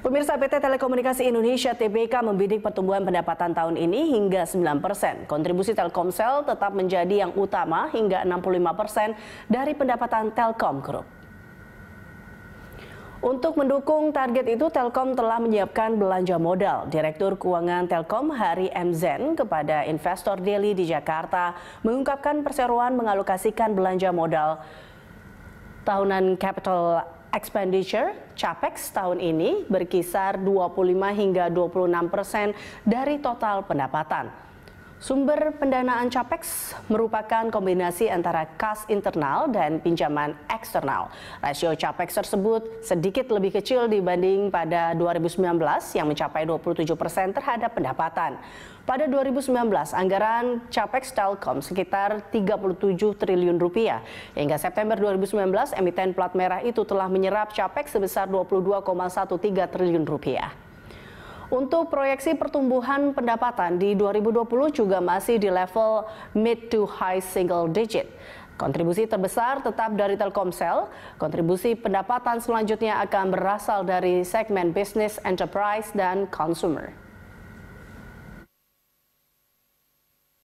Pemirsa PT Telekomunikasi Indonesia TBK membidik pertumbuhan pendapatan tahun ini hingga 9 persen. Kontribusi Telkomsel tetap menjadi yang utama hingga 65 persen dari pendapatan Telkom Group. Untuk mendukung target itu, Telkom telah menyiapkan belanja modal. Direktur Keuangan Telkom Hari M. Zen kepada investor Daily di Jakarta mengungkapkan perseroan mengalokasikan belanja modal tahunan capital expenditure (CAPEX) tahun ini berkisar 25 hingga 26 persen dari total pendapatan. Sumber pendanaan CAPEX merupakan kombinasi antara kas internal dan pinjaman eksternal. Rasio capex tersebut sedikit lebih kecil dibanding pada 2019 yang mencapai 27 persen terhadap pendapatan. Pada 2019, anggaran capex Telkom sekitar 37 triliun rupiah. Hingga September 2019, emiten plat merah itu telah menyerap capex sebesar 22,13 triliun rupiah. Untuk proyeksi pertumbuhan pendapatan di 2020 juga masih di level mid to high single digit. Kontribusi terbesar tetap dari Telkomsel. Kontribusi pendapatan selanjutnya akan berasal dari segmen bisnis enterprise dan consumer.